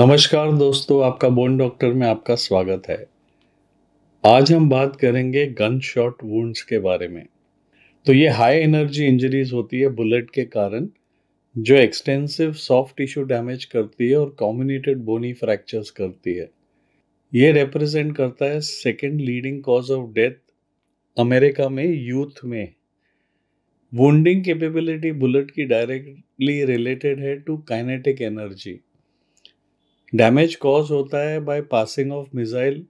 नमस्कार दोस्तों आपका बोन डॉक्टर में आपका स्वागत है आज हम बात करेंगे गन शॉट वुंड्स के बारे में तो ये हाई एनर्जी इंजरीज होती है बुलेट के कारण जो एक्सटेंसिव सॉफ्ट टिश्यू डैमेज करती है और कॉम्बिनेटेड बोनी फ्रैक्चर्स करती है ये रिप्रेजेंट करता है second leading cause of death America में यूथ में वुंडिंग कैपेबिलिटी बुलेट की डायरेक्टली रिलेटेड है to kinetic energy damage cause होता है बाय पासिंग ऑफ मिसाइल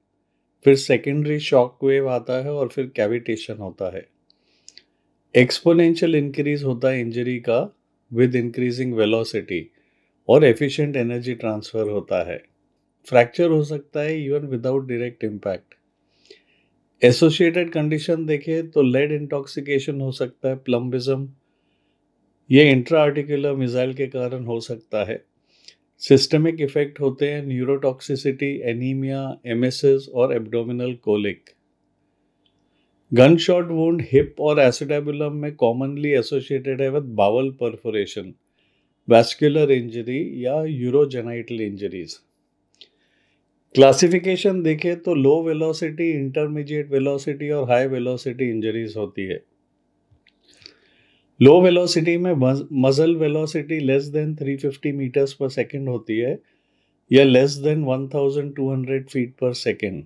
फिर सेकेंडरी शॉक वेव आता है और फिर कैविटेशन होता है एक्सपोनेंशियल इंक्रीज होता है इंजरी का विद इंक्रीजिंग वेलोसिटी और एफिशिएंट एनर्जी ट्रांसफ़र होता है फ्रैक्चर हो सकता है even without direct impact associated condition देखें तो लेड इंटॉक्सिकेशन हो सकता है प्लम्बिज्म ये इंट्रा आर्टिकुलर मिजाइल के कारण हो सकता है सिस्टमिक इफेक्ट होते हैं न्यूरोटॉक्सिसिटी एनीमिया एमएसएस और abdominal colic gun shot wound hip और एसिडेबुलम में कॉमनली एसोसिएटेड है with bowel perforation vascular injury या यूरोजेनाइटल इंजरीज़ क्लासिफिकेशन देखें तो लो वेलोसिटी इंटरमीडिएट वेलोसिटी और हाई वेलोसिटी इंजरीज होती है लो वेलोसिटी में muzzle velocity less than 350 metres पर सेकंड होती है या लेस देन 1200 फीट पर सेकंड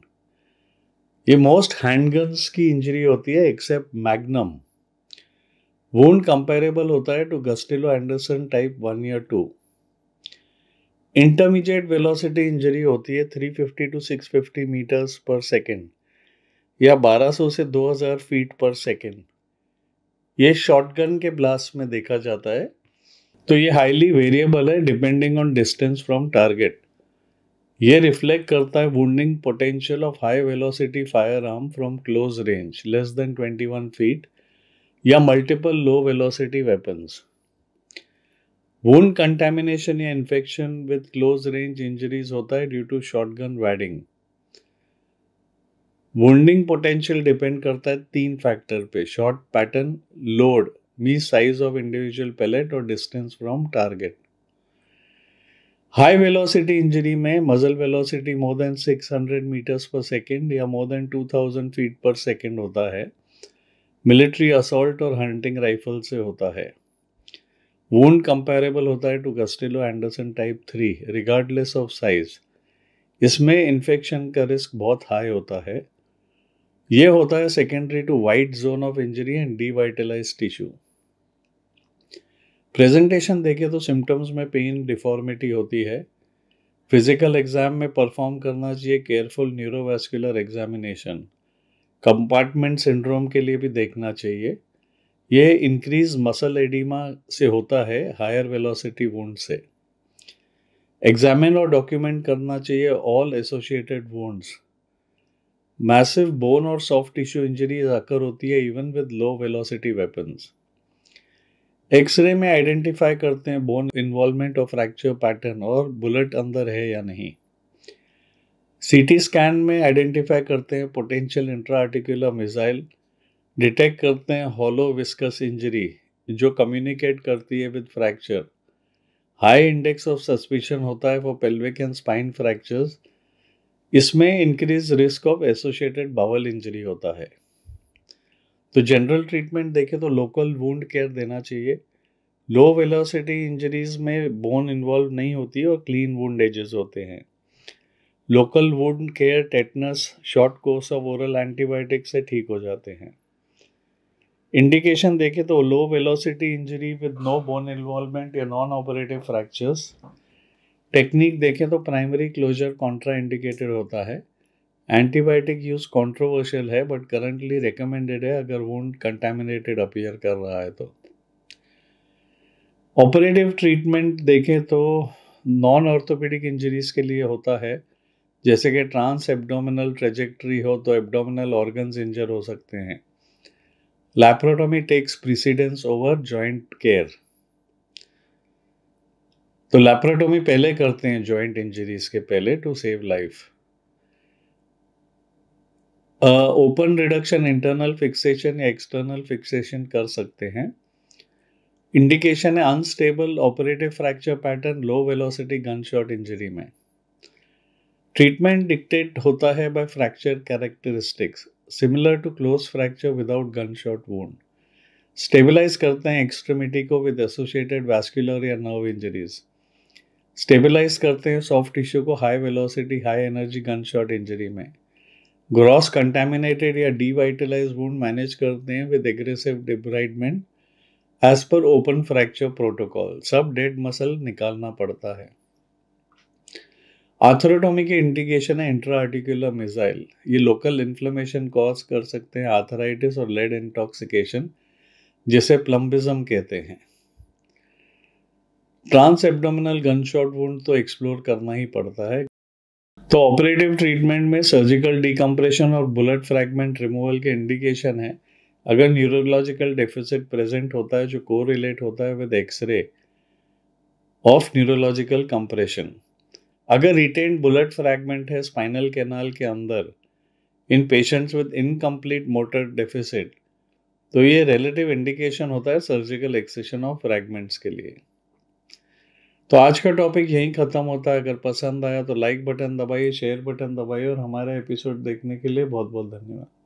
ये मोस्ट हैंडगन्स की इंजरी होती है एक्सेप्ट मैग्नम वूंड कंपेरेबल होता है to Gustilo Anderson type one या टू इंटरमीडिएट वेलोसिटी इंजरी होती है 350 टू सिक्स फिफ्टी मीटर्स पर सेकेंड या 1200 से 2000 फीट पर सेकेंड ये शॉटगन के ब्लास्ट में देखा जाता है तो ये हाईली वेरिएबल है depending on distance from target ये रिफ्लेक्ट करता है wounding potential of high velocity fire arm from close range less than 21 feet या multiple low velocity weapons wound contamination या infection with close range injuries होता है due to shotgun wadding wounding potential depend करता है तीन factor पे shot pattern load me size of individual pellet और distance from target high velocity injury में muzzle velocity more than 600 metres पर second या मोर देन 2000 फीट पर second होता है मिलिट्री असॉल्ट और हंटिंग राइफल से होता है वोंट कंपेरेबल होता है to Gustilo Anderson type three regardless of size इसमें इन्फेक्शन का रिस्क बहुत हाई होता है ये होता है secondary to wide zone of injury and devitalise tissue presentation देखे तो सिम्टम्स में पेन डिफॉर्मिटी होती है फिजिकल एग्जाम में परफॉर्म करना चाहिए careful neurovascular examination compartment syndrome के लिए भी देखना चाहिए ये इंक्रीज मसल एडिमा से होता है हायर वेलोसिटी वोंड से एग्जामिन और डॉक्यूमेंट करना चाहिए all associated wounds massive bone और सॉफ्ट टिश्यू इंजरीज आकर होती है even with low velocity weapons x-ray में आइडेंटिफाई करते हैं बोन इन्वॉल्वमेंट और फ्रैक्चर पैटर्न और बुलेट अंदर है या नहीं सीटी स्कैन में आइडेंटिफाई करते हैं potential intra articular missile detect करते हैं हॉलो विस्कस इंजरी जो कम्युनिकेट करती है with fracture high index of suspicion होता है for pelvic and spine fractures इसमें increase risk of associated bowel injury होता है तो जनरल ट्रीटमेंट देखें तो लोकल वूंड केयर देना चाहिए लो वेलोसिटी इंजरीज में बोन इन्वॉल्व नहीं होती और क्लीन वूंड एजेस होते हैं local wound care tetanus short course of oral antibiotic से ठीक हो जाते हैं इंडिकेशन देखें तो low velocity injury with no bone involvement या नॉन ऑपरेटिव फ्रैक्चर्स टेक्निक देखें तो प्राइमरी क्लोजर कॉन्ट्रा इंडिकेटेड होता है एंटीबायोटिक यूज़ कॉन्ट्रोवर्शियल है बट करंटली रिकमेंडेड है अगर वोंड कंटेमिनेटेड अपियर कर रहा है तो ऑपरेटिव ट्रीटमेंट देखें तो नॉन ऑर्थोपेडिक इंजरीज़ के लिए होता है जैसे कि ट्रांस एब्डोमिनल ट्रेजेक्ट्री हो तो एब्डोमिनल ऑर्गन्स इंजर हो सकते हैं laparotomy takes precedence over joint care तो लैप्रोटोमी पहले करते हैं जॉइंट इंजरीज के पहले to save life open reduction internal fixation या एक्सटर्नल फिक्सेशन कर सकते हैं इंडिकेशन है unstable operative fracture pattern low velocity gunshot injury में ट्रीटमेंट डिक्टेट होता है by fracture characteristics similar to close fracture without gun shot wound stabilise करते हैं एक्सट्रीमिटी को विद एसोसिएटेड वैस्कुलर या नर्व इंजरीज स्टेबलाइज करते हैं सॉफ्ट टिश्यू को high velocity high energy gun shot injury में ग्रॉस कंटेमिनेटेड या डीवाइटलाइज वोंड मैनेज करते हैं with aggressive debridement as per open fracture protocol सब डेड मसल निकालना पड़ता है आर्थरोटोमी की इंडिकेशन है इंट्रा आर्टिकुलर मिसाइल ये लोकल इन्फ्लेमेशन कॉज कर सकते हैं आर्थराइटिस और लेड इंटॉक्सिकेशन जिसे प्लम्बिज्म कहते हैं ट्रांस एब्डोमिनल गनशॉट वुंड तो एक्सप्लोर करना ही पड़ता है तो ऑपरेटिव ट्रीटमेंट में सर्जिकल डिकम्प्रेशन और बुलेट फ्रैगमेंट रिमूवल के इंडिकेशन है अगर न्यूरोलॉजिकल डेफिसिट प्रेजेंट होता है जो को रिलेट होता है with x-ray of neurological compression अगर रिटेन बुलेट फ्रैगमेंट है स्पाइनल कैनाल के अंदर in patients with incomplete motor deficit तो ये रिलेटिव इंडिकेशन होता है सर्जिकल एक्सेशन ऑफ फ्रैगमेंट्स के लिए तो आज का टॉपिक यहीं ख़त्म होता है अगर पसंद आया तो लाइक बटन दबाइए शेयर बटन दबाइए और हमारे एपिसोड देखने के लिए बहुत बहुत धन्यवाद